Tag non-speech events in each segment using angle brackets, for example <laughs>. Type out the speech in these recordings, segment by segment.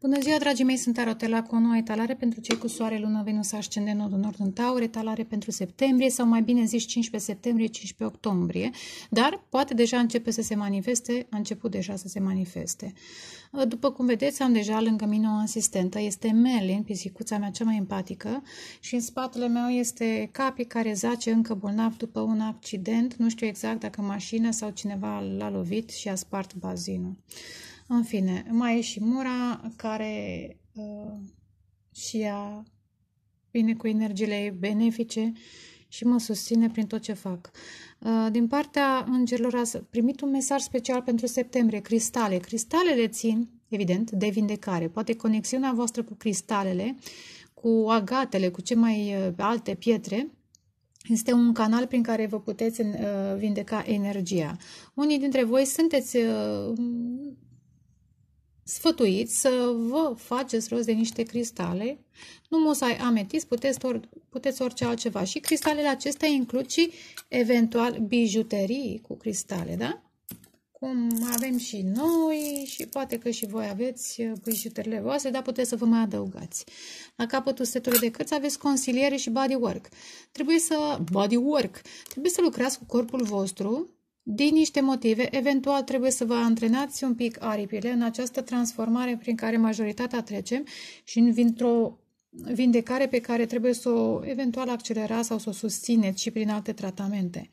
Bună ziua, dragii mei, sunt Arotela cu o nouă etalare pentru cei cu soare, lună, venus, ascende, nodul nord în taur, etalare pentru septembrie sau mai bine zis 15 septembrie, 15 octombrie, dar poate deja începe să se manifeste, a început deja să se manifeste. După cum vedeți, am deja lângă mine o asistentă, este Melin, pisicuța mea cea mai empatică și în spatele meu este Capi care zace încă bolnav după un accident, nu știu exact dacă mașina sau cineva l-a lovit și a spart bazinul. În fine, mai e și Mura, care uh, și ea vine cu energiile benefice și mă susține prin tot ce fac. Uh, din partea îngerilor a primit un mesaj special pentru septembrie, cristale. Cristalele țin, evident, de vindecare. Poate conexiunea voastră cu cristalele, cu agatele, cu ce mai uh, alte pietre, este un canal prin care vă puteți uh, vindeca energia. Unii dintre voi sunteți uh, sfătuit să vă faceți rost de niște cristale. Nu musai ametis, puteți, or, puteți orice altceva. Și cristalele acestea includ și eventual bijuterii cu cristale, da? Cum avem și noi și poate că și voi aveți bijuterile voastre, dar puteți să vă mai adăugați. La capătul setului de cărți aveți consiliere și bodywork. Trebuie să... bodywork! Trebuie să lucrați cu corpul vostru din niște motive, eventual trebuie să vă antrenați un pic aripile în această transformare prin care majoritatea trecem și într-o vindecare pe care trebuie să o eventual accelerați sau să o susțineți și prin alte tratamente.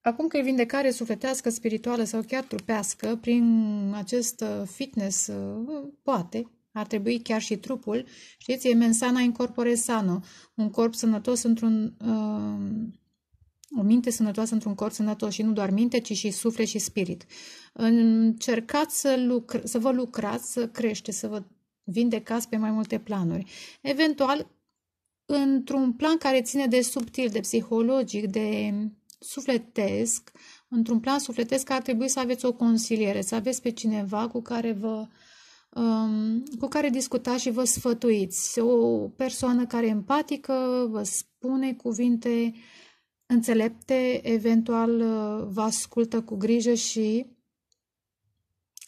Acum că e vindecare sufletească, spirituală sau chiar trupească, prin acest uh, fitness, uh, poate, ar trebui chiar și trupul, știți, e mensana incorpore sano, un corp sănătos într-un uh, o minte sănătoasă într-un corp sănătos și nu doar minte, ci și suflet și spirit. Încercați să, lucr- să vă lucrați, să crește, să vă vindecați pe mai multe planuri. Eventual, într-un plan care ține de subtil, de psihologic, de sufletesc, într-un plan sufletesc ar trebui să aveți o consiliere, să aveți pe cineva cu care vă um, cu care discutați și vă sfătuiți. O persoană care e empatică vă spune cuvinte uh, înțelepte eventual uh, vă ascultă cu grijă și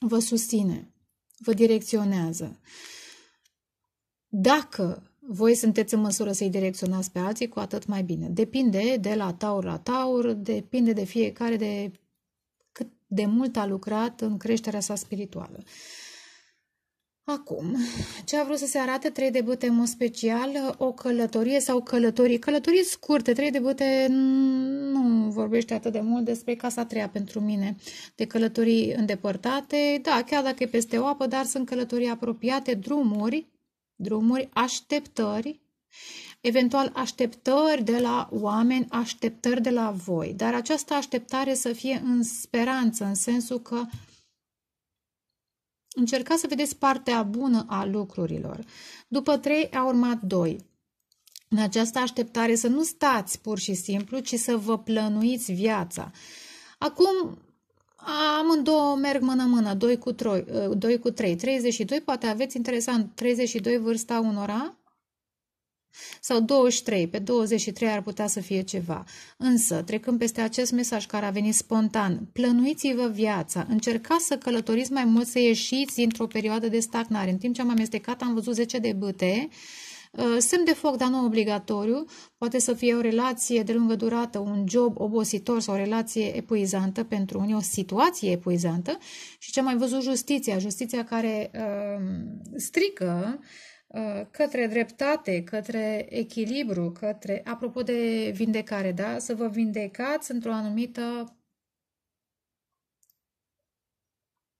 vă susține, vă direcționează. Dacă voi sunteți în măsură să-i direcționați pe alții, cu atât mai bine. Depinde de la taur la taur, depinde de fiecare de cât de mult a lucrat în creșterea sa spirituală. Acum, ce a vrut să se arate trei debute în mod special, o călătorie sau călătorii, călătorii scurte, trei debute nu vorbește atât de mult despre casa treia pentru mine, de călătorii îndepărtate, da, chiar dacă e peste o apă, dar sunt călătorii apropiate, drumuri, drumuri, așteptări, eventual așteptări de la oameni, așteptări de la voi, dar această așteptare să fie în speranță, în sensul că uh, Încercați să vedeți partea bună a lucrurilor. După trei a urmat doi. În această așteptare să nu stați pur și simplu, ci să vă plănuiți viața. Acum amândouă merg mână-mână, 2 cu, 3, cu 3, 32, poate aveți interesant, 32 vârsta unora, sau 23, pe 23 ar putea să fie ceva. Însă, trecând peste acest mesaj care a venit spontan, plănuiți-vă viața, încercați să călătoriți mai mult, să ieșiți dintr-o perioadă de stagnare. În timp ce am amestecat, am văzut 10 de băte, uh, semn de foc, dar nu obligatoriu, poate să fie o relație de lungă durată, un job obositor sau o relație epuizantă pentru unii, o situație epuizantă și ce am mai văzut justiția, justiția care uh, strică Uh, către dreptate, către echilibru, către, apropo de vindecare, da? să vă vindecați într-o anumită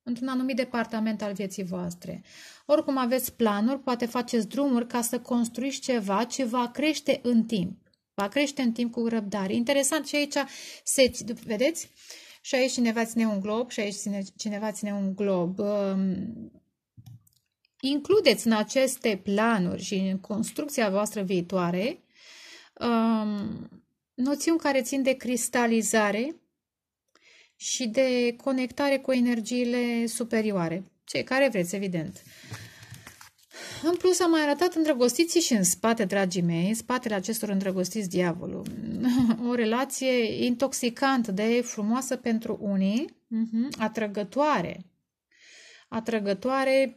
într-un anumit departament al vieții voastre. Oricum aveți planuri, poate faceți drumuri ca să construiți ceva ce va crește în timp. Va crește în timp cu răbdare. Interesant și aici, se, vedeți? Și aici cineva ține un glob, și aici cineva ține un glob. Um, includeți în aceste planuri și în construcția voastră viitoare um, noțiuni care țin de cristalizare și de conectare cu energiile superioare, cei care vreți, evident. În plus, am mai arătat îndrăgostiții și în spate, dragii mei, în spatele acestor îndrăgostiți diavolul. <laughs> O relație intoxicant de frumoasă pentru unii, mhm, atrăgătoare. Atrăgătoare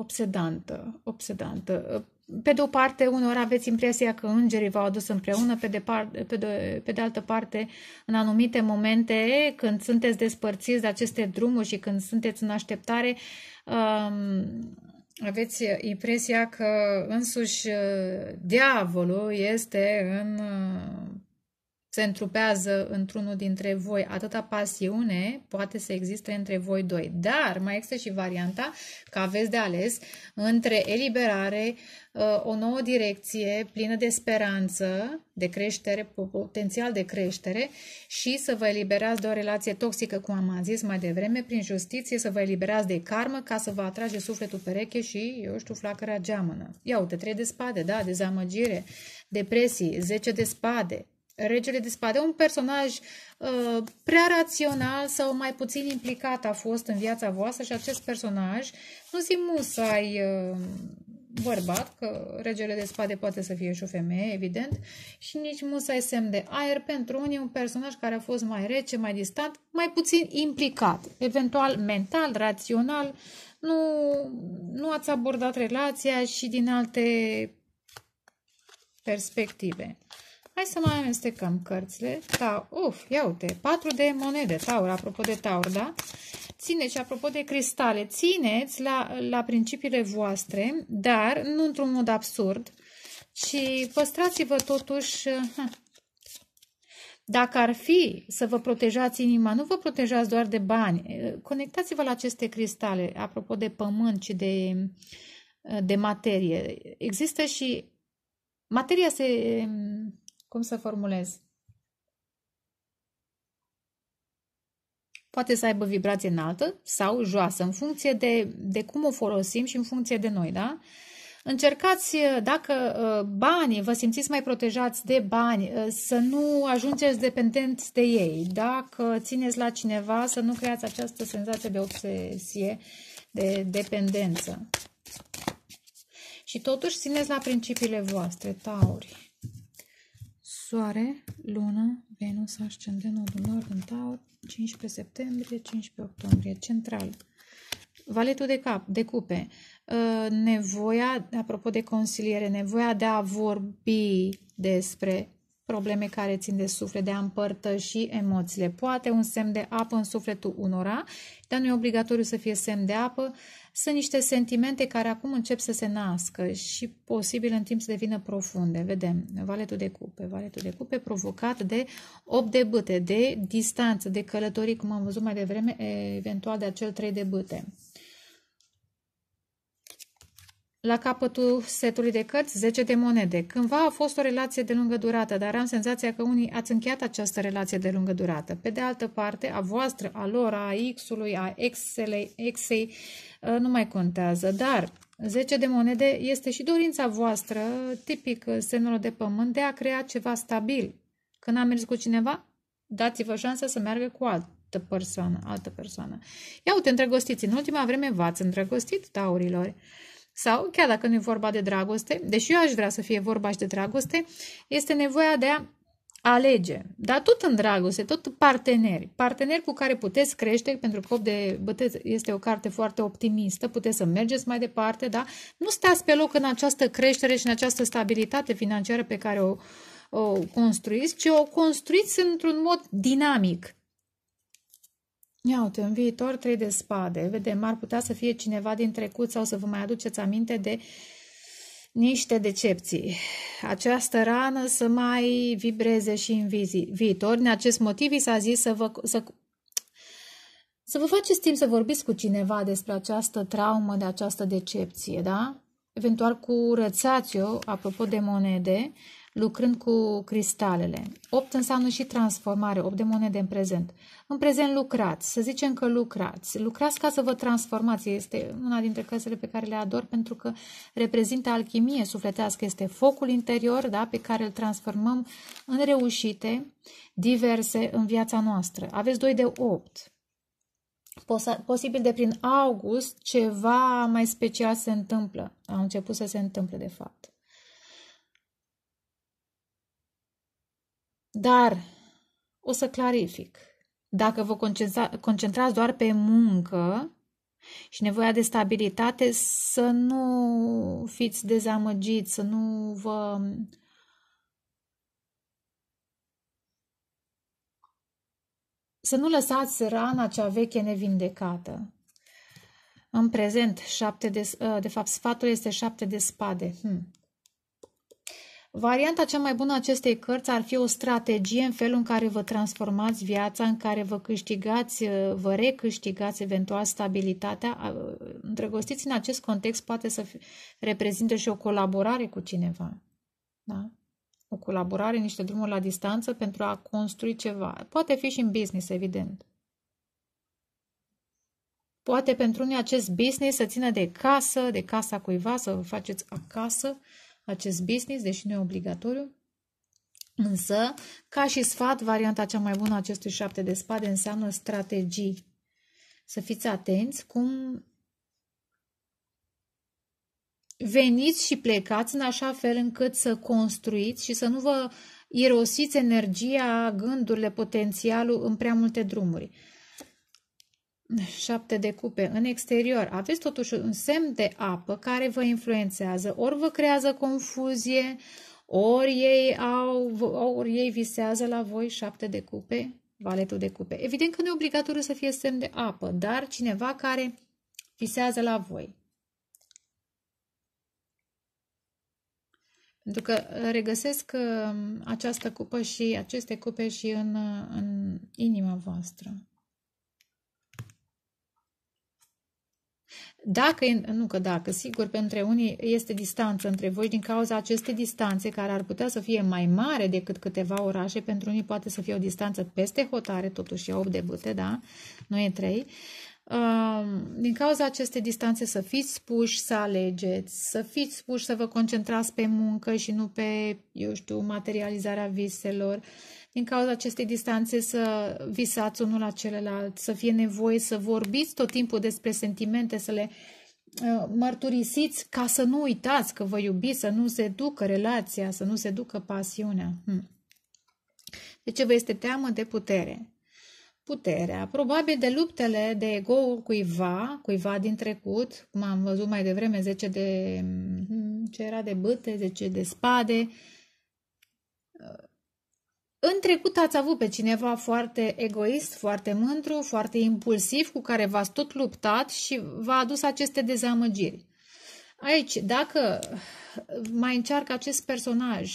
obsedantă, obsedantă. Pe de o parte, uneori aveți impresia că îngerii v-au adus împreună, pe de, par, pe, de, pe de altă parte, în anumite momente, când sunteți despărțiți de aceste drumuri și când sunteți în așteptare, um, aveți impresia că însuși uh, diavolul este în uh, se întrupează într-unul dintre voi, atâta pasiune poate să existe între voi doi. Dar mai există și varianta că aveți de ales între eliberare, uh, o nouă direcție plină de speranță, de creștere, potențial de creștere și să vă eliberați de o relație toxică, cum am zis mai devreme, prin justiție, să vă eliberați de karmă ca să vă atrage sufletul pereche și, eu știu, flacăra geamănă. Ia uite, trei de spade, da, dezamăgire, depresii, zece de spade, Regele de spade, un personaj uh, prea rațional sau mai puțin implicat a fost în viața voastră și acest personaj, nu zic musai uh, bărbat, că regele de spade poate să fie și o femeie, evident, și nici musai semn de aer, pentru unii un personaj care a fost mai rece, mai distant, mai puțin implicat, eventual mental, rațional, nu, nu ați abordat relația și din alte perspective. Hai să mai amestecăm cărțile. Taur, da, uf, ia uite, 4 de monede, taur, apropo de taur, da? Țineți, apropo de cristale, țineți la, la principiile voastre, dar nu într-un mod absurd, ci păstrați-vă totuși... Ha, dacă ar fi să vă protejați inima, nu vă protejați doar de bani, conectați-vă la aceste cristale, apropo de pământ și de, de materie. Există și... Materia se cum să formulez? Poate să aibă vibrație înaltă sau joasă, în funcție de, de cum o folosim și în funcție de noi, da? Încercați, dacă uh, banii, vă simțiți mai protejați de bani, uh, să nu ajungeți dependenți de ei. Dacă țineți la cineva, să nu creați această senzație de obsesie, de dependență. Și totuși țineți la principiile voastre, tauri. Soare, Lună, Venus, Ascendent, Nodul Nord în Taur, 15 septembrie, 15 octombrie, central. Valetul de cap, de cupe, ă, nevoia, apropo de consiliere, nevoia de a vorbi despre probleme care țin de suflet, de a împărtăși emoțiile. Poate un semn de apă în sufletul unora, dar nu e obligatoriu să fie semn de apă, sunt niște sentimente care acum încep să se nască și posibil în timp să devină profunde. Vedem, valetul de cupe, valetul de cupe provocat de 8 de bâte, de distanță, de călătorii, cum am văzut mai devreme, eventual de acel 3 de bâte la capătul setului de cărți 10 de monede. Cândva a fost o relație de lungă durată, dar am senzația că unii ați încheiat această relație de lungă durată. Pe de altă parte, a voastră, a lor, a X-ului, a X-ei, x uh, nu mai contează. Dar 10 de monede este și dorința voastră, tipic uh, semnul de pământ, de a crea ceva stabil. Când am mers cu cineva, dați-vă șansa să meargă cu altul altă persoană, altă persoană. Ia uite, îndrăgostiți, în ultima vreme v-ați îndrăgostit, taurilor. Sau, chiar dacă nu e vorba de dragoste, deși eu aș vrea să fie vorba și de dragoste, este nevoia de a alege. Dar tot în dragoste, tot parteneri. Parteneri cu care puteți crește, pentru că de bătăți este o carte foarte optimistă, puteți să mergeți mai departe, da? Nu stați pe loc în această creștere și în această stabilitate financiară pe care o, o construiți, ci o construiți într-un mod dinamic. Ia uite, în viitor trei de spade. Vedem, ar putea să fie cineva din trecut sau să vă mai aduceți aminte de niște decepții. Această rană să mai vibreze și în vizi, viitor. În acest motiv i s-a zis să vă, să, să vă faceți timp să vorbiți cu cineva despre această traumă, de această decepție, da? Eventual cu rățațiu, apropo de monede, lucrând cu cristalele. 8 înseamnă și transformare, 8 de monede în prezent. În prezent lucrați, să zicem că lucrați. Lucrați ca să vă transformați. Este una dintre cărțile pe care le ador pentru că reprezintă alchimie sufletească. Este focul interior da, pe care îl transformăm în reușite diverse în viața noastră. Aveți 2 de 8 posibil de prin august ceva mai special se întâmplă. A început să se întâmple, de fapt. Dar o să clarific. Dacă vă concentra, concentrați doar pe muncă și nevoia de stabilitate, să nu fiți dezamăgiți, să nu vă să nu lăsați rana cea veche nevindecată. În prezent, șapte de, de fapt, sfatul este șapte de spade. Hmm. Varianta cea mai bună a acestei cărți ar fi o strategie în felul în care vă transformați viața, în care vă câștigați, uh, vă recâștigați eventual stabilitatea. Uh, îndrăgostiți în acest context poate să reprezinte și o colaborare cu cineva. Da? O colaborare, niște drumuri la distanță pentru a construi ceva. Poate fi și în business, evident. Poate pentru unii acest business să țină de casă, de casa cuiva, să vă faceți acasă, acest business, deși nu e obligatoriu. Însă, ca și sfat, varianta cea mai bună a acestui șapte de spade înseamnă strategii. Să fiți atenți cum veniți și plecați în așa fel încât să construiți și să nu vă irosiți energia, gândurile, potențialul în prea multe drumuri șapte de cupe în exterior, aveți totuși un semn de apă care vă influențează, ori vă creează confuzie, ori ei, au, ori ei visează la voi șapte de cupe, valetul de cupe. Evident că nu e obligatoriu să fie semn de apă, dar cineva care visează la voi. Pentru că regăsesc uh, această cupă și aceste cupe și în, uh, în inima voastră. Dacă, nu că dacă, sigur, pentru unii este distanță între voi din cauza acestei distanțe, care ar putea să fie mai mare decât câteva orașe, pentru unii poate să fie o distanță peste hotare, totuși e 8 de bute, da? Nu e 3. Um, din cauza acestei distanțe să fiți puși să alegeți, să fiți puși să vă concentrați pe muncă și nu pe, eu știu, materializarea viselor, uh, din cauza acestei distanțe să visați unul la celălalt, să fie nevoie să vorbiți tot timpul despre sentimente, să le uh, mărturisiți ca să nu uitați că vă iubiți, să nu se ducă relația, să nu se ducă pasiunea. Hmm. De deci ce vă este teamă de putere? Puterea, probabil de luptele de ego cuiva, cuiva din trecut, cum am văzut mai devreme, 10 de, hmm, ce era de bâte, 10 de spade, în trecut ați avut pe cineva foarte egoist, foarte mândru, foarte impulsiv, cu care v-ați tot luptat și v-a adus aceste dezamăgiri. Aici, dacă mai încearcă acest personaj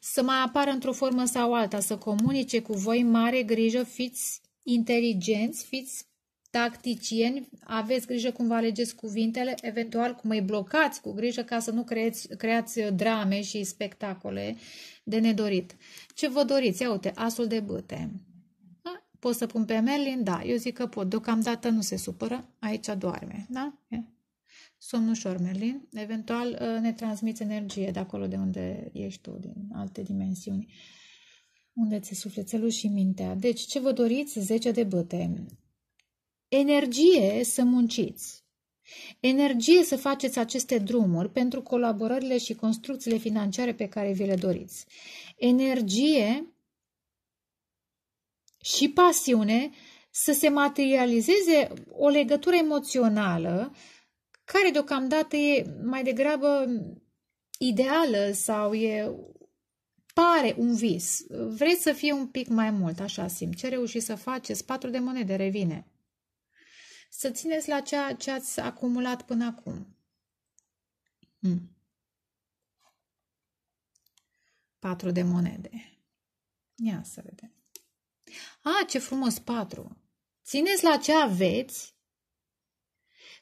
să mai apară într-o formă sau alta, să comunice cu voi mare grijă, fiți inteligenți, fiți tacticieni, aveți grijă cum vă alegeți cuvintele, eventual cum îi blocați cu grijă ca să nu creați, creați drame și spectacole de nedorit. Ce vă doriți? Ia uite, asul de bâte. Da? Pot să pun pe Merlin? Da, eu zic că pot. Deocamdată nu se supără, aici doarme. Da? Somn ușor, Merlin. Eventual ă, ne transmiți energie de acolo de unde ești tu, din alte dimensiuni. Unde ți sufletelul și mintea. Deci, ce vă doriți? 10 de bâte. Energie să munciți. Energie să faceți aceste drumuri pentru colaborările și construcțiile financiare pe care vi le doriți. Energie și pasiune să se materializeze o legătură emoțională care deocamdată e mai degrabă ideală sau e pare un vis. Vreți să fie un pic mai mult, așa simt. Ce reușiți să faceți? Patru de monede revine să țineți la ceea ce ați acumulat până acum. Mm. 4 de monede. Ia să vedem. A, ce frumos, 4. Țineți la ce aveți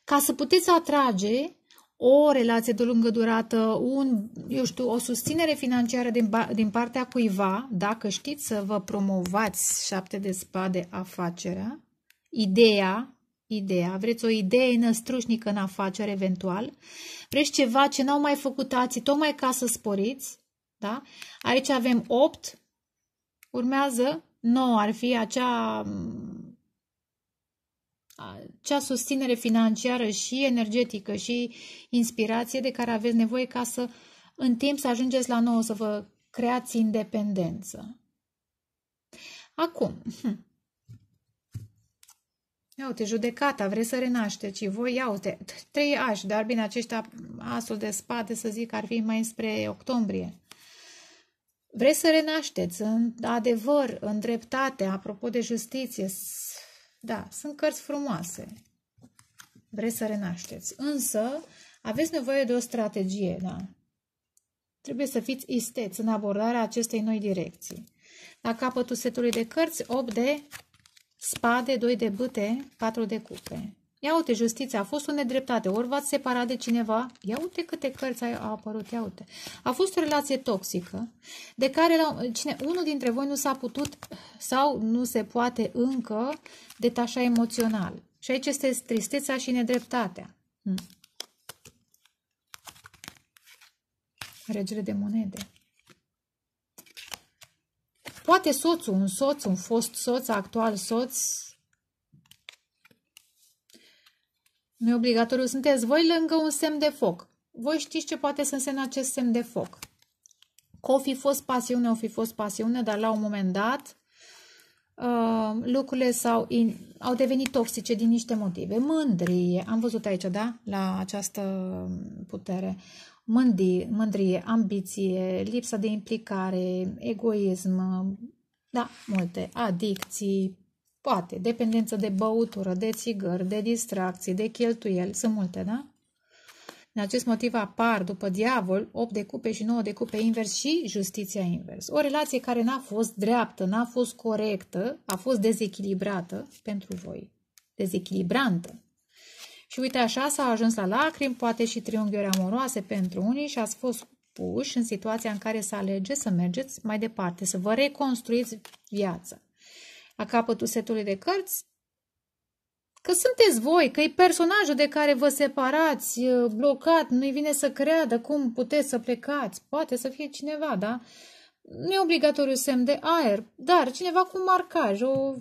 ca să puteți atrage o relație de lungă durată, un, eu știu, o susținere financiară din, din partea cuiva, dacă știți să vă promovați șapte de spade afacerea, ideea ideea, vreți o idee năstrușnică în afacere eventual, vreți ceva ce n-au mai făcut alții, tocmai ca să sporiți, da? Aici avem 8, urmează 9, ar fi acea, acea susținere financiară și energetică și inspirație de care aveți nevoie ca să în timp să ajungeți la 9, să vă creați independență. Acum, hm. Ia uite, judecata, vrei să renaște. și voi, ia uite, trei ași, dar bine, aceștia, asul de spate, să zic, ar fi mai spre octombrie. Vrei să renașteți în adevăr, în dreptate, apropo de justiție, da, sunt cărți frumoase. Vreți să renașteți. Însă, aveți nevoie de o strategie, da? Trebuie să fiți isteți în abordarea acestei noi direcții. La capătul setului de cărți, 8 de spade, 2 de bâte, 4 de cupe. Ia uite, justiția a fost o nedreptate, ori v-ați separat de cineva, ia uite câte cărți au apărut, ia uite. A fost o relație toxică, de care la, cine, unul dintre voi nu s-a putut sau nu se poate încă detașa emoțional. Și aici este tristețea și nedreptatea. Hmm. Regele de monede. Poate soțul, un soț, un fost soț, actual soț. Nu e obligatoriu. Sunteți voi lângă un semn de foc. Voi știți ce poate să însemne acest semn de foc. Că o fi fost pasiune, o fi fost pasiune, dar la un moment dat uh, lucrurile s-au in, au devenit toxice din niște motive. Mândrie, am văzut aici, da? La această putere mândrie, mândrie, ambiție, lipsa de implicare, egoism, da, multe, adicții, poate, dependență de băutură, de țigări, de distracții, de cheltuieli, sunt multe, da? În acest motiv apar după diavol 8 de cupe și 9 de cupe invers și justiția invers. O relație care n-a fost dreaptă, n-a fost corectă, a fost dezechilibrată pentru voi. Dezechilibrantă. Și uite așa s-a ajuns la lacrimi, poate și triunghiuri amoroase pentru unii și ați fost puși în situația în care să alegeți să mergeți mai departe, să vă reconstruiți viața. La capătul setului de cărți, că sunteți voi, că e personajul de care vă separați, blocat, nu-i vine să creadă cum puteți să plecați. Poate să fie cineva, da? Nu e obligatoriu semn de aer, dar cineva cu marcaj, o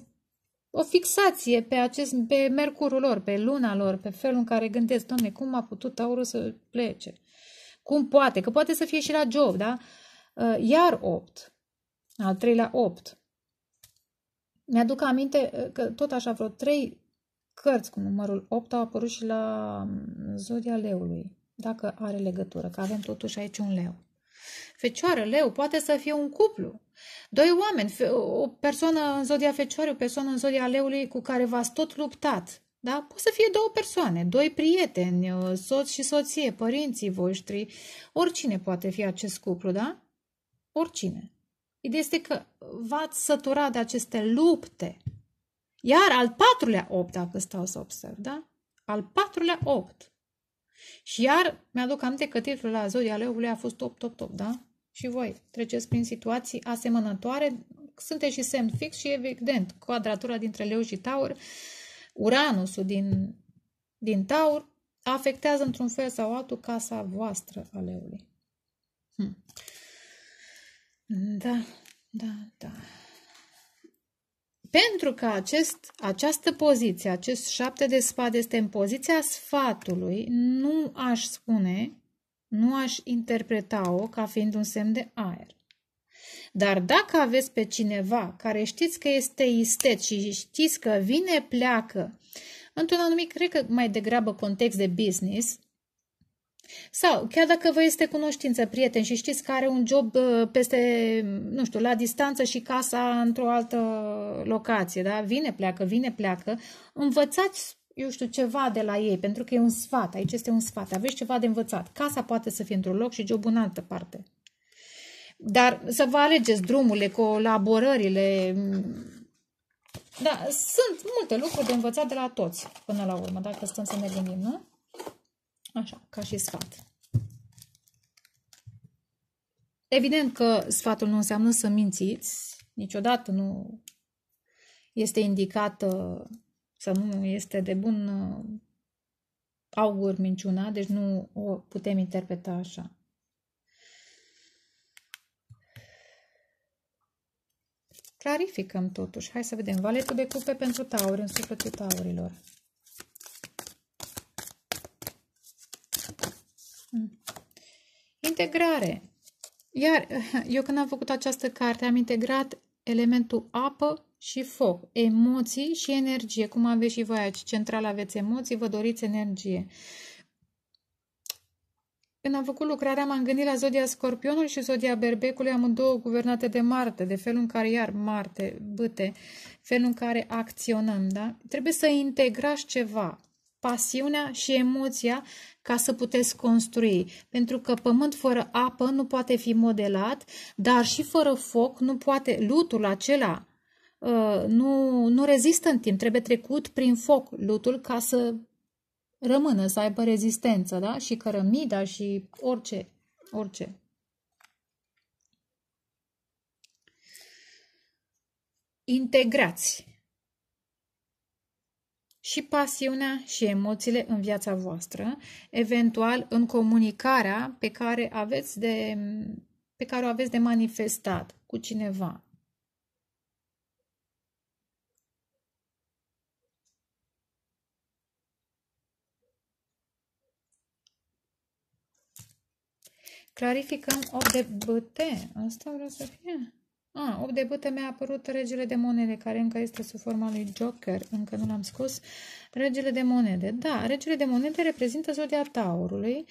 o fixație pe, acest, pe mercurul lor, pe luna lor, pe felul în care gândesc, domne, cum a putut Taurul să plece? Cum poate? Că poate să fie și la Job, da? Uh, iar 8, al treilea 8. Mi-aduc aminte uh, că tot așa vreo trei cărți cu numărul 8 au apărut și la um, Zodia Leului, dacă are legătură, că avem totuși aici un leu. Fecioară, leu, poate să fie un cuplu, Doi oameni, o persoană în zodia fecioare, o persoană în zodia leului cu care v-ați tot luptat. Da? Pot să fie două persoane, doi prieteni, uh, soț și soție, părinții voștri, oricine poate fi acest cuplu, da? Oricine. Ideea este că v-ați săturat de aceste lupte. Iar al patrulea opt, dacă stau să observ, da? Al patrulea opt. Și iar mi-aduc aminte că titlul la Zodia Leului a fost 8, da? și voi treceți prin situații asemănătoare, sunteți și semn fix și evident, quadratura dintre leu și taur, uranusul din, din taur, afectează într-un fel sau altul casa voastră a leului. Hmm. Da, da, da. Pentru că acest, această poziție, acest șapte de spade este în poziția sfatului, nu aș spune nu aș interpreta-o ca fiind un semn de aer. Dar dacă aveți pe cineva care știți că este istet și știți că vine, pleacă, într-un anumit, cred că mai degrabă context de business, sau chiar dacă vă este cunoștință, prieten, și știți că are un job uh, peste, nu știu, la distanță și casa într-o altă locație, da? Vine, pleacă, vine, pleacă, învățați eu știu, ceva de la ei, pentru că e un sfat, aici este un sfat, aveți ceva de învățat. Casa poate să fie într-un loc și jobul în altă parte. Dar să vă alegeți drumurile, colaborările. Da, sunt multe lucruri de învățat de la toți, până la urmă, dacă stăm să ne gândim, nu? Așa, ca și sfat. Evident că sfatul nu înseamnă să mințiți, niciodată nu este indicată uh, să nu este de bun uh, augur minciuna, deci nu o putem interpreta așa. Clarificăm totuși. Hai să vedem. Valetul de cupe pentru tauri, în sufletul taurilor. Hmm. Integrare. Iar <laughs> eu când am făcut această carte am integrat elementul apă și foc, emoții și energie. Cum aveți și voi aici, central aveți emoții, vă doriți energie. Când am făcut lucrarea, m-am gândit la Zodia Scorpionului și Zodia Berbecului, amândouă guvernate de Marte, de felul în care, iar, Marte, băte, felul în care acționăm, da? Trebuie să integrați ceva pasiunea și emoția ca să puteți construi. Pentru că pământ fără apă nu poate fi modelat, dar și fără foc nu poate lutul acela uh, nu, nu rezistă în timp, trebuie trecut prin foc lutul ca să rămână, să aibă rezistență, da? Și cărămida și orice, orice. Integrați și pasiunea și emoțiile în viața voastră, eventual în comunicarea pe care, aveți de, pe care o aveți de manifestat cu cineva. Clarificăm o debâte. Asta vreau să fie. A, 8 de bâte mi-a apărut regele de monede, care încă este sub forma lui Joker, încă nu l-am scos. Regele de monede, da, regele de monede reprezintă zodia taurului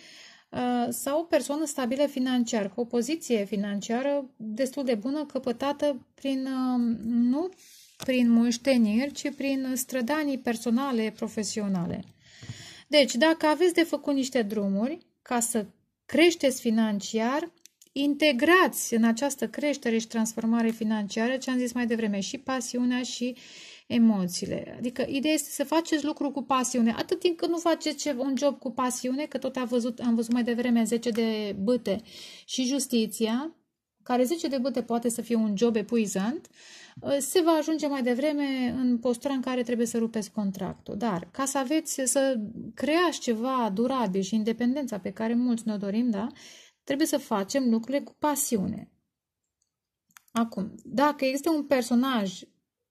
sau o persoană stabilă financiar, cu o poziție financiară destul de bună, căpătată prin, nu prin mușteniri, ci prin strădanii personale, profesionale. Deci, dacă aveți de făcut niște drumuri ca să creșteți financiar, integrați în această creștere și transformare financiară, ce am zis mai devreme, și pasiunea și emoțiile. Adică ideea este să faceți lucru cu pasiune. Atât timp cât nu faceți un job cu pasiune, că tot am văzut, am văzut mai devreme 10 de băte și justiția, care 10 de băte poate să fie un job epuizant, se va ajunge mai devreme în postura în care trebuie să rupeți contractul. Dar ca să aveți, să creați ceva durabil și independența pe care mulți ne-o dorim, da, Trebuie să facem lucrurile cu pasiune. Acum, dacă există un personaj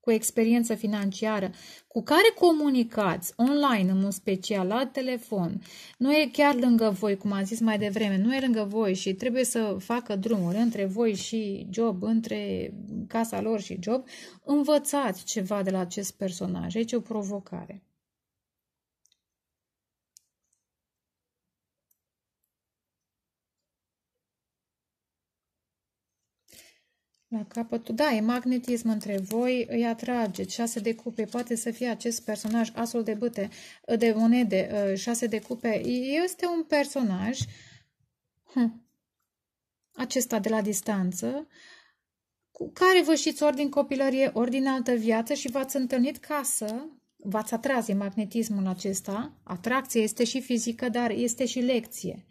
cu experiență financiară, cu care comunicați online, în mod special, la telefon, nu e chiar lângă voi, cum am zis mai devreme, nu e lângă voi și trebuie să facă drumuri între voi și job, între casa lor și job, învățați ceva de la acest personaj. Aici e o provocare. La capătul, da, e magnetism între voi, îi atrage, șase de cupe, poate să fie acest personaj asul de băte, de monede, ă, șase de cupe, este un personaj, hm, acesta de la distanță, cu care vă știți ori din copilărie, ori din altă viață și v-ați întâlnit casă, v-ați atras, e magnetismul acesta, atracție este și fizică, dar este și lecție.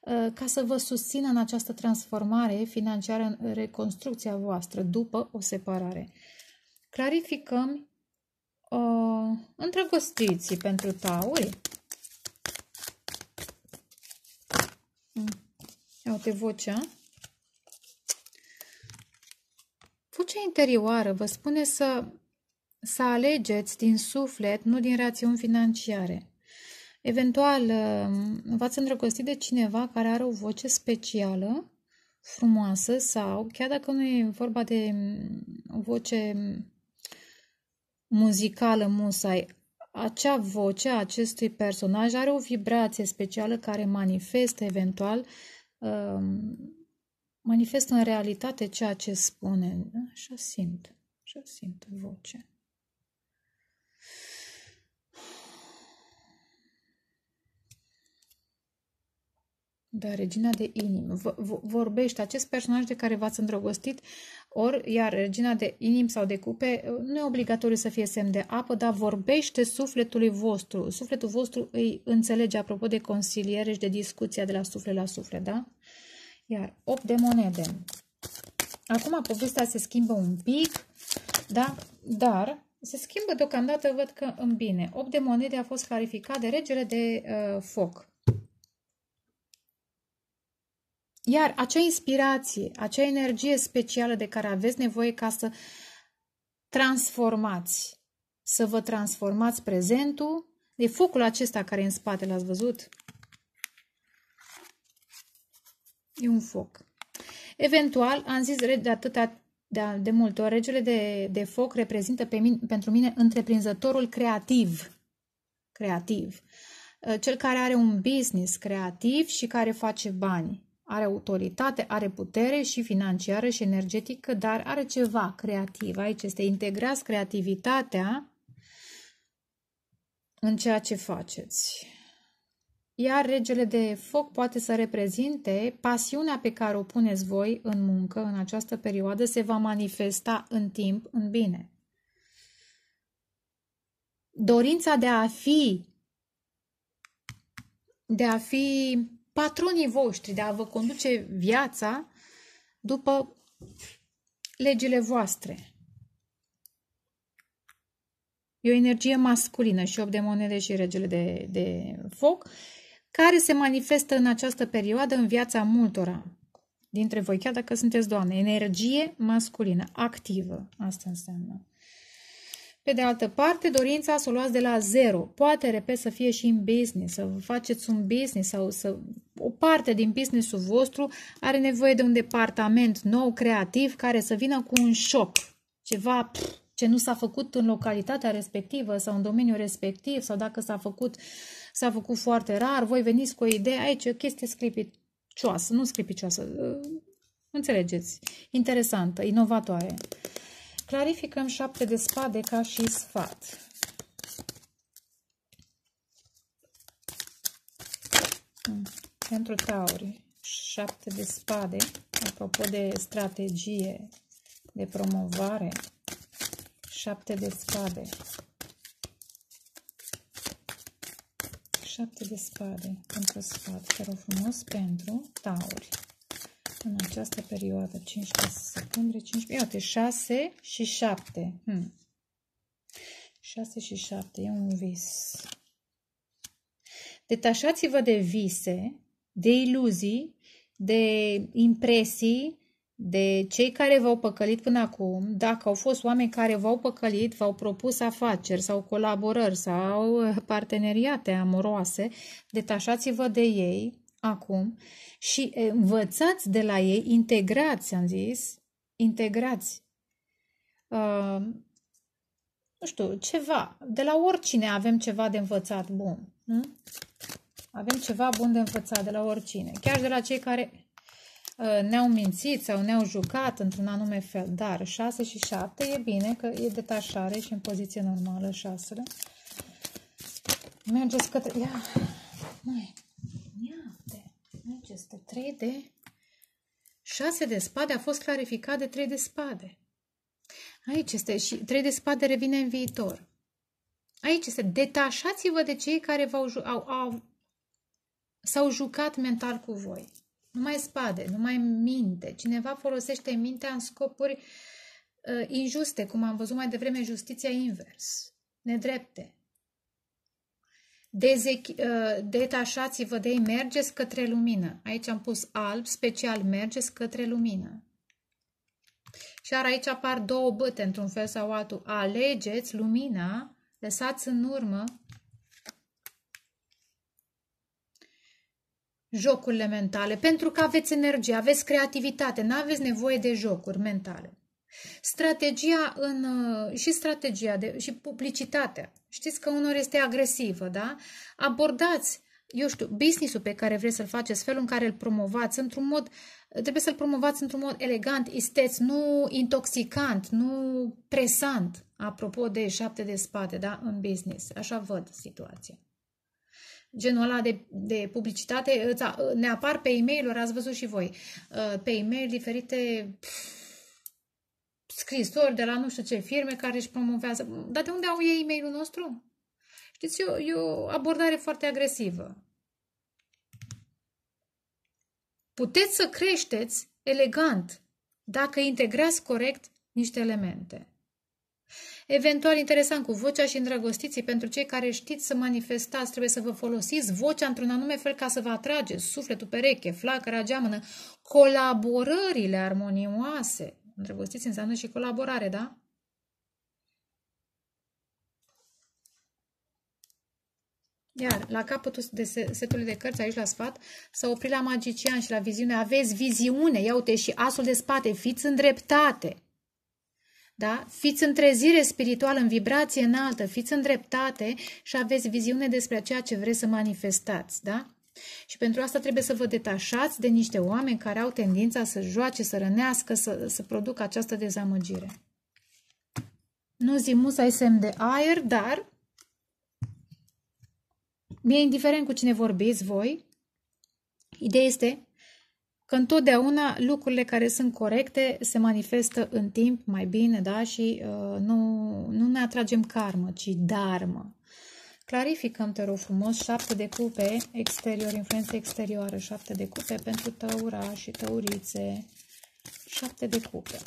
Eh, ca să vă susțină în această transformare financiară în reconstrucția voastră după o separare. Clarificăm uh, eh, întrăgostiții pentru tauri. Hmm. Ia uite vocea. Vocea interioară vă spune să, să alegeți din suflet, nu din rațiuni financiare. Eventual, uh, v-ați îndrăgostit de cineva care are o voce specială, frumoasă sau, chiar dacă nu e vorba de mm, o voce mm, muzicală musai, acea voce a acestui personaj are o vibrație specială care manifestă eventual uh, manifestă în realitate ceea ce spune. Așa simt, așa simt vocea. Da, regina de inimă. V- vorbește acest personaj de care v-ați îndrăgostit, ori, iar regina de inim sau de cupe, nu e obligatoriu să fie semn de apă, dar vorbește sufletului vostru. Sufletul vostru îi înțelege, apropo de consiliere și de discuția de la suflet la suflet, da? Iar 8 de monede. Acum povestea se schimbă un pic, da? Dar se schimbă deocamdată, văd că în bine. 8 de monede a fost clarificat de regele de uh, foc. Iar acea inspirație, acea energie specială de care aveți nevoie ca să transformați, să vă transformați prezentul, de focul acesta care e în spate, l-ați văzut? E un foc. Eventual, am zis de atâtea, de, de multe ori, regele de, de foc reprezintă pe mine, pentru mine întreprinzătorul creativ. Creativ. Cel care are un business creativ și care face bani. Are autoritate, are putere și financiară și energetică, dar are ceva creativ. Aici este integrați creativitatea în ceea ce faceți. Iar regele de foc poate să reprezinte pasiunea pe care o puneți voi în muncă în această perioadă se va manifesta în timp în bine. Dorința de a fi de a fi patronii voștri de a vă conduce viața după legile voastre. E o energie masculină și 8 de monede și regele de, de foc, care se manifestă în această perioadă în viața multora dintre voi, chiar dacă sunteți doamne. Energie masculină, activă, asta înseamnă. Pe de altă parte, dorința să o luați de la zero. Poate, repet, să fie și în business, să faceți un business sau să o parte din businessul vostru are nevoie de un departament nou, creativ, care să vină cu un șoc, ceva pff, ce nu s-a făcut în localitatea respectivă sau în domeniul respectiv sau dacă s-a făcut, s-a făcut foarte rar, voi veniți cu o idee, aici o chestie scripicioasă, nu scripicioasă, înțelegeți, interesantă, inovatoare. Clarificăm șapte de spade ca și sfat. Pentru tauri, șapte de spade, apropo de strategie de promovare, șapte de spade. Șapte de spade pentru sfat, te rog frumos, pentru tauri în această perioadă, 15 septembrie, 15, iată, 6 și 7. Hmm. 6 și 7, e un vis. Detașați-vă de vise, de iluzii, de impresii, de cei care v-au păcălit până acum, dacă au fost oameni care v-au păcălit, v-au propus afaceri sau colaborări sau uh, parteneriate amoroase, detașați-vă de ei, acum și învățați de la ei, integrați, am zis, integrați, uh, nu știu, ceva. De la oricine avem ceva de învățat bun. Nu? Avem ceva bun de învățat de la oricine. Chiar de la cei care uh, ne-au mințit sau ne-au jucat într-un anume fel. Dar 6 și 7 e bine că e detașare și în poziție normală 6 Mergeți către... Ia, mai... Aici este 3 de 6 de spade a fost clarificat de 3 de spade. Aici este și 3 de spade revine în viitor. Aici este detașați-vă de cei care v-au au, au, au au jucat mental cu voi. Nu mai spade, nu mai minte. Cineva folosește mintea în scopuri uh, injuste, cum am văzut mai devreme, justiția invers, nedrepte. Ă, detașați-vă de ei, mergeți către lumină. Aici am pus alb, special mergeți către lumină. Și ar aici apar două băte, într-un fel sau altul. Alegeți lumina, lăsați în urmă jocurile mentale, pentru că aveți energie, aveți creativitate, nu aveți nevoie de jocuri mentale. Strategia în, ă, și strategia de, și publicitatea Știți că unor este agresivă, da? Abordați, eu știu, business-ul pe care vreți să-l faceți, felul în care îl promovați, într-un mod, trebuie să-l promovați într-un mod elegant, isteț, nu intoxicant, nu presant, apropo de șapte de spate, da, în business. Așa văd situația genul ăla de, de publicitate, ne apar pe e-mail-uri, ați văzut și voi, uh, pe e-mail diferite pf, scrisori de la nu știu ce firme care își promovează. Dar de unde au ei e nostru? Știți, e o, e o abordare foarte agresivă. Puteți să creșteți elegant dacă integrați corect niște elemente. Eventual interesant cu vocea și îndrăgostiții pentru cei care știți să manifestați, trebuie să vă folosiți vocea într-un anume fel ca să vă atrageți sufletul, pereche, flacăra, geamănă, colaborările armonioase, Îndrăgostiți înseamnă și colaborare, da? Iar la capătul de setului de cărți, aici la sfat, să opri la magician și la viziune. Aveți viziune, ia uite și asul de spate, fiți îndreptate. Da? Fiți în trezire spirituală, în vibrație înaltă, fiți îndreptate și aveți viziune despre ceea ce vreți să manifestați. Da? Și pentru asta trebuie să vă detașați de niște oameni care au tendința să joace, să rănească, să, să producă această dezamăgire. Nu zimus ai semn de aer, dar Bine, indiferent cu cine vorbiți voi, ideea este că întotdeauna lucrurile care sunt corecte se manifestă în timp mai bine, da? Și uh, nu, nu ne atragem karmă, ci darmă. Clarificăm, te rog frumos, șapte de cupe exterior, influență exterioară, șapte de cupe pentru tăura și tăurițe, șapte de cupe.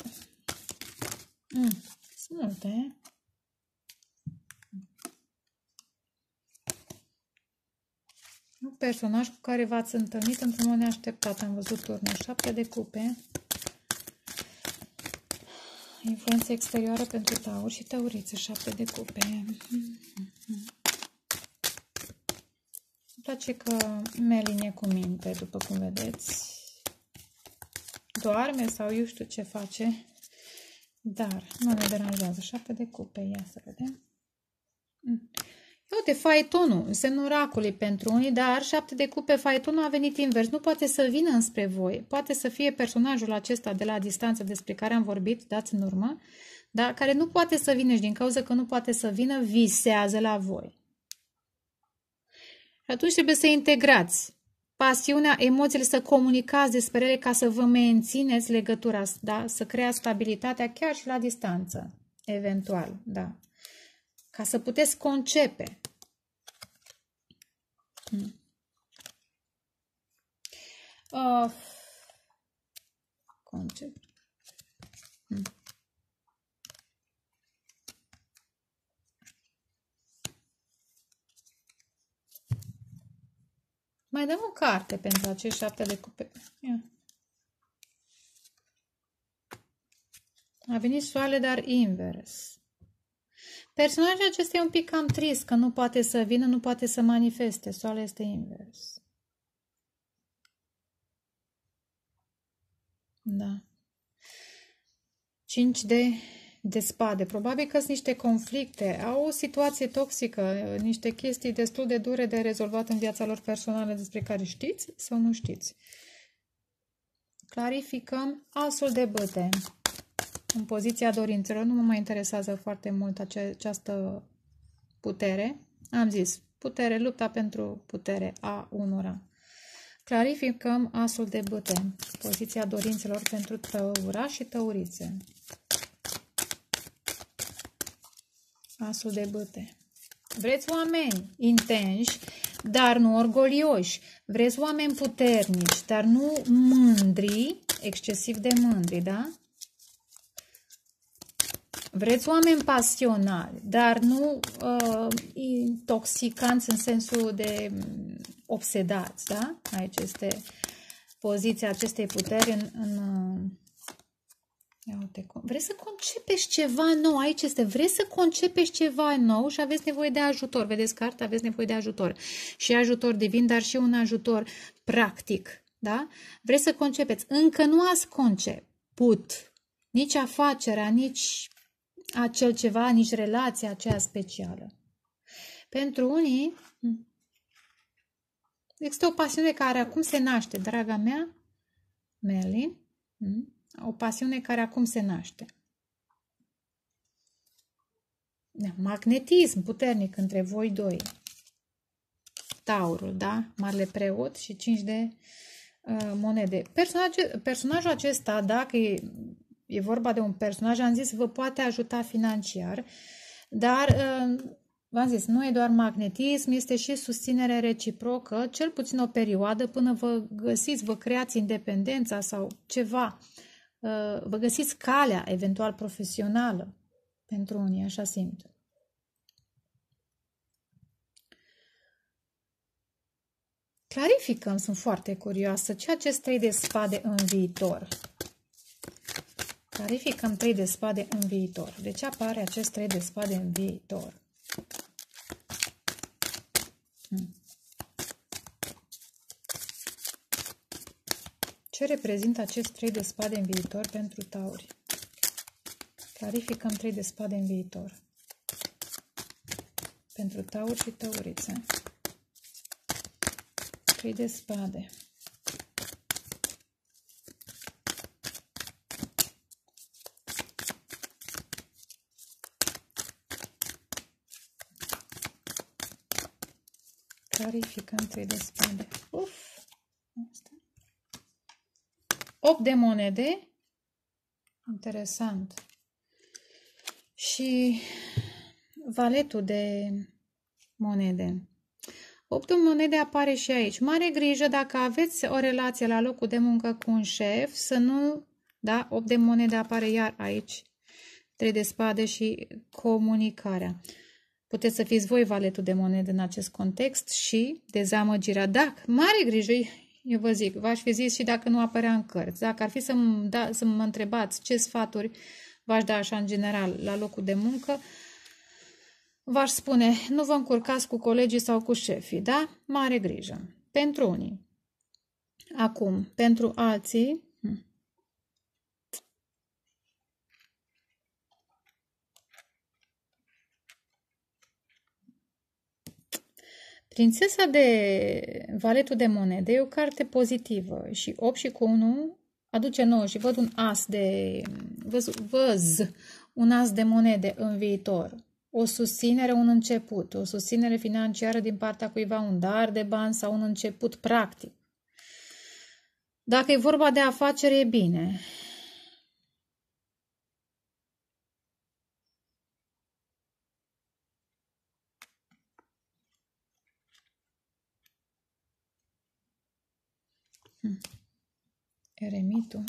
Mm, sunt multe. Un personaj cu care v-ați întâlnit într-un mod neașteptat. Am văzut turnul șapte de cupe. Influență exterioară pentru tauri și taurițe șapte de cupe. Mm -hmm place că îmi alinie cu minte, după cum vedeți. Doarme sau eu știu ce face, dar nu ne deranjează. Șapte de cupe, ia să vedem. Uite, faetonul, semnul racului pentru unii, dar șapte de cupe, faetonul a venit invers. Nu poate să vină înspre voi. Poate să fie personajul acesta de la distanță despre care am vorbit, dați în urmă, dar care nu poate să vină și din cauza că nu poate să vină, visează la voi. Și atunci trebuie să integrați pasiunea, emoțiile, să comunicați despre ele ca să vă mențineți legătura, da? să creați stabilitatea chiar și la distanță, eventual, da? Ca să puteți concepe. Hmm. Uh, concept. Hmm. Mai dăm o carte pentru acești șapte de cupe. Ia. A venit soale, dar invers. Personajul acesta e un pic cam trist, că nu poate să vină, nu poate să manifeste. Soale este invers. Da. 5 de de spade Probabil că sunt niște conflicte, au o situație toxică, niște chestii destul de dure de rezolvat în viața lor personală despre care știți sau nu știți. Clarificăm asul de băte. În poziția dorințelor nu mă mai interesează foarte mult ace această putere. Am zis, putere, lupta pentru putere a unora. Clarificăm asul de băte, poziția dorințelor pentru tăura și tăurițe. Asul de băte. Vreți oameni intenși, dar nu orgolioși. Vreți oameni puternici, dar nu mândri, excesiv de mândri, da? Vreți oameni pasionali, dar nu uh, intoxicanți în sensul de mm, obsedați, da? Aici este poziția acestei puteri în, în uh, Ia uite, vreți să concepeți ceva nou, aici este, vreți să concepeți ceva nou și aveți nevoie de ajutor. Vedeți cartea, aveți nevoie de ajutor. Și ajutor divin, dar și un ajutor practic. Da? Vreți să concepeți. Încă nu ați conceput nici afacerea, nici acel ceva, nici relația aceea specială. Pentru unii hm, există o pasiune care acum se naște, draga mea, Merlin, hm? O pasiune care acum se naște. Da, magnetism puternic între voi doi. Taurul, da? Marele preot și 5 de uh, monede. Personaje, personajul acesta, dacă e, e vorba de un personaj, am zis, vă poate ajuta financiar, dar uh, V-am zis, nu e doar magnetism, este și susținere reciprocă, cel puțin o perioadă până vă găsiți, vă creați independența sau ceva Ă, vă găsiți calea, eventual profesională, pentru unii, așa simt. Clarificăm, sunt foarte curioasă, ce acest trei de spade în viitor. Clarificăm trei de spade în viitor. De ce apare acest trei de spade în viitor? Hmm. Ce reprezintă acest 3 de spade în viitor pentru tauri? Clarificăm 3 de spade în viitor. Pentru tauri și taurițe. 3 de spade. Clarificăm 3 de spade. Uf! 8 de monede. Interesant. Și valetul de monede. 8 monede apare și aici. Mare grijă dacă aveți o relație la locul de muncă cu un șef să nu... Da? 8 de monede apare iar aici. 3 de spade și comunicarea. Puteți să fiți voi valetul de monede în acest context și dezamăgirea. Dacă, mare grijă, eu vă zic, v-aș fi zis și dacă nu apărea în cărți. Dacă ar fi să mă, da, să mă întrebați ce sfaturi v-aș da așa în general la locul de muncă, v-aș spune, nu vă încurcați cu colegii sau cu șefii, da? Mare grijă. Pentru unii. Acum, pentru alții, Prințesa de Valetul de Monede e o carte pozitivă și 8 și cu 1 aduce 9 și văd un as de... Văz, văz un as de monede în viitor. O susținere, un început, o susținere financiară din partea cuiva, un dar de bani sau un început practic. Dacă e vorba de afacere, e bine. eremitul.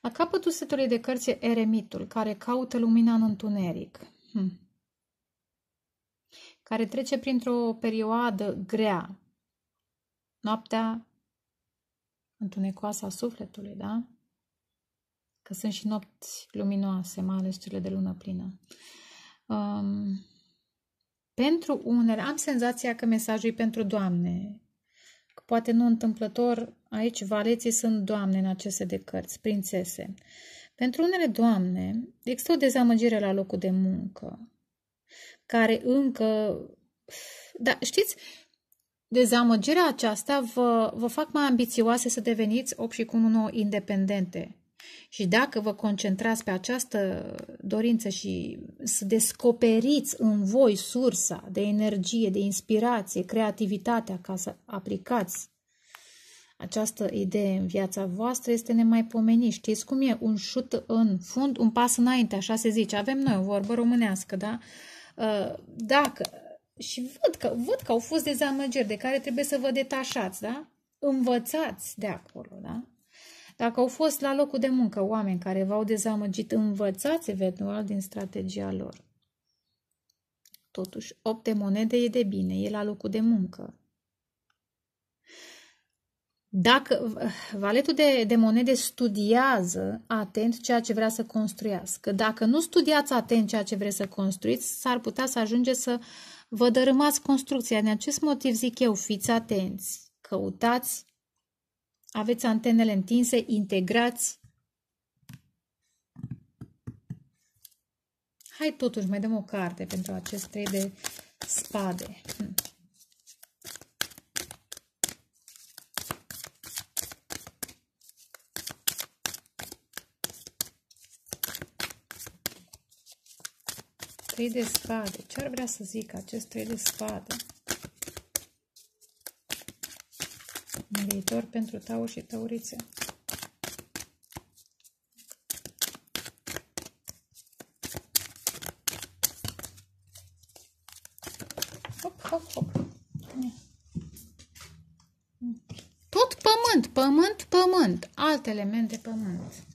La capătul setului de cărți Eremitul, care caută lumina în întuneric, Hm. care trece printr-o perioadă grea, noaptea întunecoasă a sufletului, da? Că sunt și nopți luminoase, mai ales cele de lună plină. Um, pentru unele, am senzația că mesajul e pentru Doamne. Că poate nu întâmplător, aici valeții sunt Doamne în aceste de cărți, prințese. Pentru unele Doamne, există o dezamăgire la locul de muncă, care încă... Da, știți, dezamăgirea aceasta vă, vă fac mai ambițioase să deveniți 8 și cu 1 independente. Și dacă vă concentrați pe această dorință și să descoperiți în voi sursa de energie, de inspirație, creativitatea ca să aplicați această idee în viața voastră este nemaipomenit. Știți cum e? Un șut în fund, un pas înainte, așa se zice. Avem noi o vorbă românească, da? Ă, dacă, și văd că, văd că au fost dezamăgiri de care trebuie să vă detașați, da? Învățați de acolo, da? Dacă au fost la locul de muncă oameni care v-au dezamăgit, învățați eventual din strategia lor. Totuși, 8 de monede e de bine, e la locul de muncă. Dacă valetul de, de monede studiază atent ceea ce vrea să construiască, dacă nu studiați atent ceea ce vreți să construiți, s-ar putea să ajunge să vă dărâmați construcția. În acest motiv zic eu, fiți atenți, căutați aveți antenele întinse, integrați. Hai totuși, mai dăm o carte pentru acest trei de spade. Hm. Trei de spade. Ce ar vrea să zic acest trei de spade? în viitor pentru tauri și taurițe. Hop, hop, hop. Tot pământ, pământ, pământ. Alt element de pământ.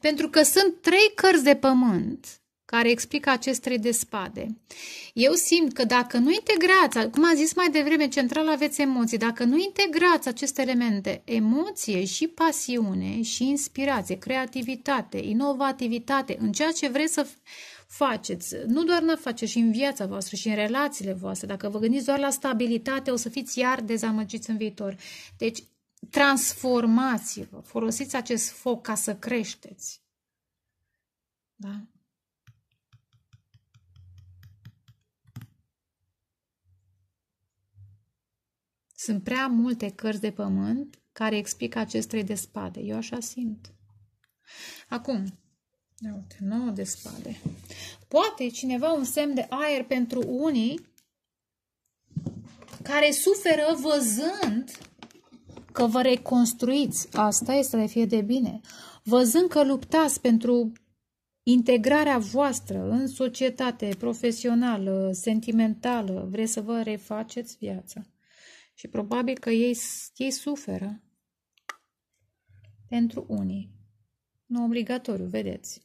Pentru că sunt trei cărți de pământ care explică acest trei de spade. Eu simt că dacă nu integrați, cum am zis mai devreme, central aveți emoții, dacă nu integrați aceste elemente, emoție și pasiune și inspirație, creativitate, inovativitate, în ceea ce vreți să faceți, nu doar în afaceri, și în viața voastră și în relațiile voastre. Dacă vă gândiți doar la stabilitate, o să fiți iar dezamăgiți în viitor. Deci, transformați-vă, folosiți acest foc ca să creșteți. Da? Sunt prea multe cărți de pământ care explică acest trei de spade. Eu așa simt. Acum, uite, nouă de spade. Poate cineva un semn de aer pentru unii care suferă văzând că vă reconstruiți. Asta este de fie de bine. Văzând că luptați pentru integrarea voastră în societate, profesională, sentimentală, vreți să vă refaceți viața. Și probabil că ei, ei suferă pentru unii. Nu obligatoriu, vedeți.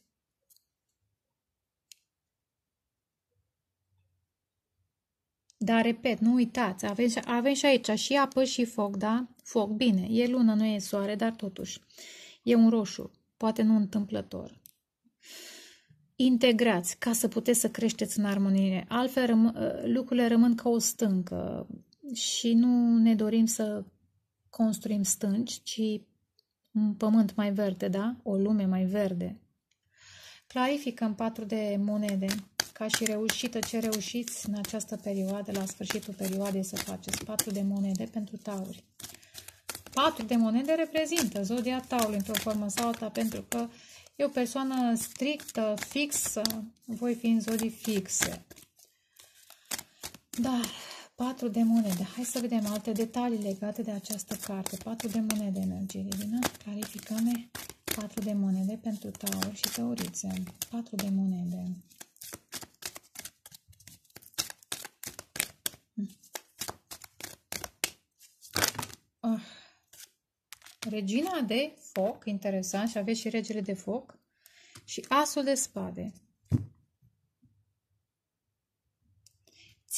Dar, repet, nu uitați, avem și, avem și aici și apă și foc, da? Foc, bine, e lună, nu e soare, dar totuși e un roșu, poate nu întâmplător. Integrați ca să puteți să creșteți în armonie, altfel răm- lucrurile rămân ca o stâncă, și nu ne dorim să construim stânci, ci un pământ mai verde, da? O lume mai verde. Clarificăm patru de monede ca și reușită ce reușiți în această perioadă, la sfârșitul perioadei să faceți. Patru de monede pentru tauri. Patru de monede reprezintă zodia taurului într-o formă sau alta pentru că e o persoană strictă, fixă, voi fi în zodii fixe. Dar Patru de monede. Hai să vedem alte detalii legate de această carte. Patru de monede, energie divină. Clarificăm patru de monede pentru taur și taurițe. Patru de monede. Hmm. Oh. Ah. Regina de foc, interesant, și aveți și regele de foc și asul de spade.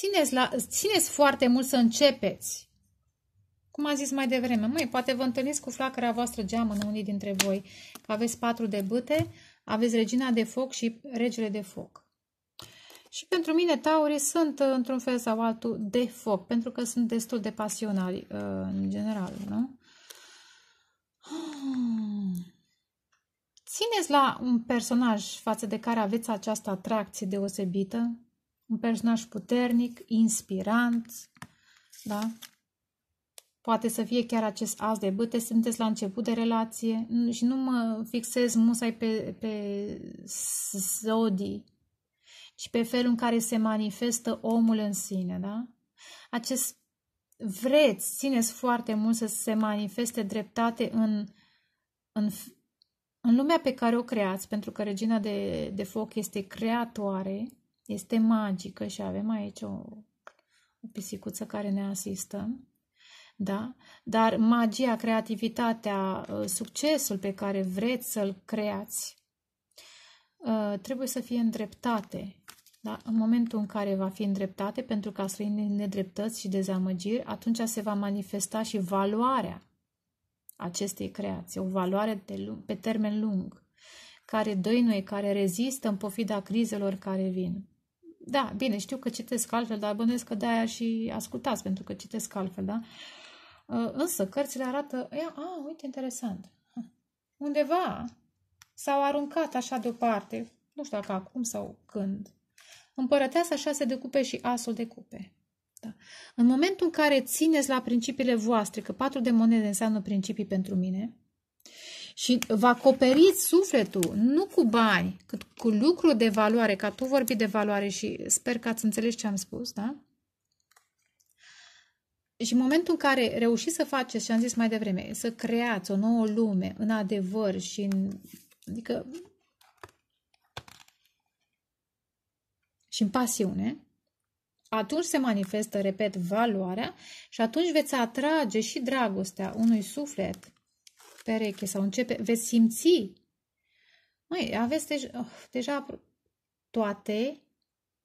țineți, la, țineți foarte mult să începeți. Cum am zis mai devreme, măi, poate vă întâlniți cu flacăra voastră geamă în unii dintre voi, că aveți patru de băte, aveți regina de foc și regele de foc. Și pentru mine taurii sunt uh, într-un fel sau altul de foc, pentru că sunt destul de pasionali uh, în general, nu? Hmm. Țineți la un personaj față de care aveți această atracție deosebită? un personaj puternic, inspirant, da? Poate să fie chiar acest as de bâte, sunteți la început de relație și nu mă fixez musai pe, pe zodii, ci pe felul în care se manifestă omul în sine, da? Acest vreți, țineți foarte mult să se manifeste dreptate în, în, în lumea pe care o creați, pentru că regina de, de foc este creatoare, este magică și avem aici o, o pisicuță care ne asistă. Da? Dar magia, creativitatea, ă, succesul pe care vreți să-l creați ă, trebuie să fie îndreptate. Da? În momentul în care va fi îndreptate, pentru că să nedreptăți și dezamăgiri, atunci se va manifesta și valoarea acestei creații, o valoare de lung, pe termen lung, care dăinuie, care rezistă în pofida crizelor care vin. Da, bine, știu că citesc altfel, dar bănuiesc că de-aia și ascultați, pentru că citesc altfel, da? Uh, însă, cărțile arată... Ia, a, ah, uite, interesant. Undeva s-au aruncat așa deoparte, nu știu dacă acum sau când, împărăteasa șase de cupe și asul de cupe. Da. În momentul în care țineți la principiile voastre, că patru de monede înseamnă principii pentru mine, și vă acoperiți sufletul, nu cu bani, cât cu lucru de valoare, ca tu vorbi de valoare și sper că ați înțeles ce am spus, da? Și în momentul în care reușiți să faceți, și am zis mai devreme, să creați o nouă lume în adevăr și în, adică și în pasiune, atunci se manifestă, repet, valoarea și atunci veți atrage și dragostea unui suflet pereche sau începe, veți simți. Măi, aveți deja, oh, deja toate,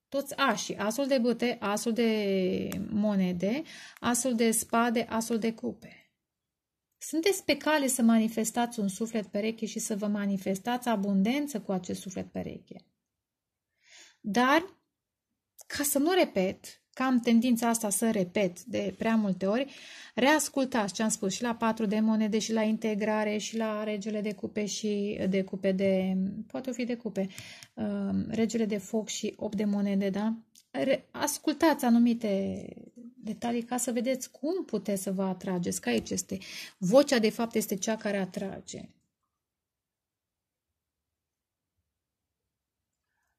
toți ași, asul de bâte, asul de monede, asul de spade, asul de cupe. Sunteți pe cale să manifestați un suflet pereche și să vă manifestați abundență cu acest suflet pereche. Dar, ca să nu repet, cam tendința asta să repet de prea multe ori, reascultați ce am spus și la patru de monede și la integrare și la regele de cupe și de cupe de, poate fi de cupe, uh, regele de foc și 8 de monede, da? ascultați anumite detalii ca să vedeți cum puteți să vă atrageți, că aici este, vocea de fapt este cea care atrage.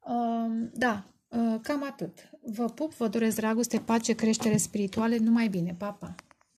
Um, da, Cam atât. Vă pup, vă doresc dragoste, pace, creștere spirituale, numai bine. Pa, pa!